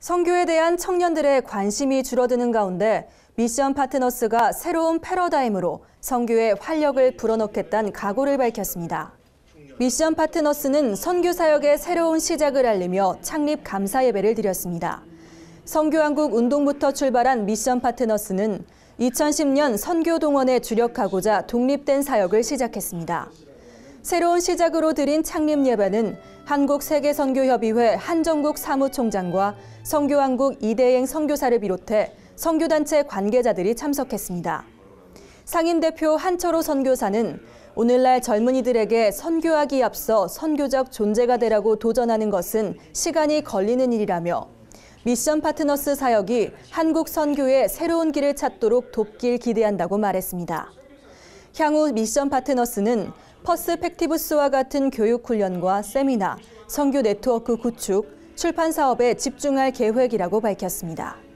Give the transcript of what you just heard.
성교에 대한 청년들의 관심이 줄어드는 가운데 미션 파트너스가 새로운 패러다임으로 성교의 활력을 불어넣겠다는 각오를 밝혔습니다. 미션 파트너스는 선교 사역의 새로운 시작을 알리며 창립 감사 예배를 드렸습니다. 성교한국 운동부터 출발한 미션 파트너스는 2010년 선교 동원에 주력하고자 독립된 사역을 시작했습니다. 새로운 시작으로 드린 창립 예배는 한국세계선교협의회 한정국 사무총장과 선교왕국 이대행 선교사를 비롯해 선교단체 관계자들이 참석했습니다. 상임대표 한철호 선교사는 오늘날 젊은이들에게 선교하기 앞서 선교적 존재가 되라고 도전하는 것은 시간이 걸리는 일이라며 미션 파트너스 사역이 한국 선교의 새로운 길을 찾도록 돕길 기대한다고 말했습니다. 향후 미션 파트너스는 퍼스펙티브스와 같은 교육훈련과 세미나, 선교 네트워크 구축, 출판 사업에 집중할 계획이라고 밝혔습니다.